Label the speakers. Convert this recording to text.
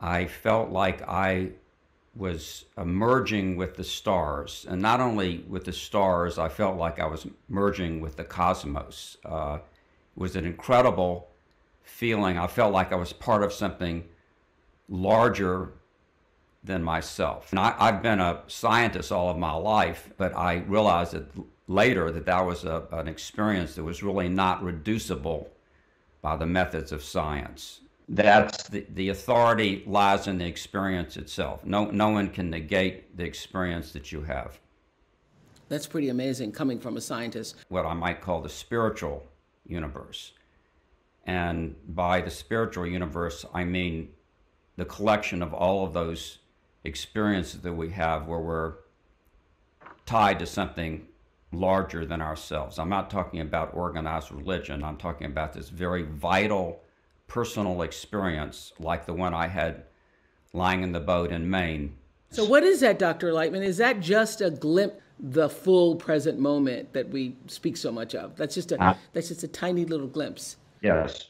Speaker 1: I felt like I was merging with the stars. And not only with the stars, I felt like I was merging with the cosmos. Uh, it was an incredible feeling. I felt like I was part of something larger than myself. And I, have been a scientist all of my life, but I realized that later that that was a, an experience that was really not reducible by the methods of science that's the, the authority lies in the experience itself. No, no one can negate the experience that you have.
Speaker 2: That's pretty amazing coming from a scientist.
Speaker 1: What I might call the spiritual universe. And by the spiritual universe, I mean the collection of all of those experiences that we have where we're tied to something larger than ourselves. I'm not talking about organized religion, I'm talking about this very vital personal experience like the one I had lying in the boat in Maine.
Speaker 3: So, what is that, Dr. Lightman? Is that just a glimpse,
Speaker 2: the full present moment that we speak so much of? That's just a uh, that's just a tiny little glimpse.
Speaker 3: Yes,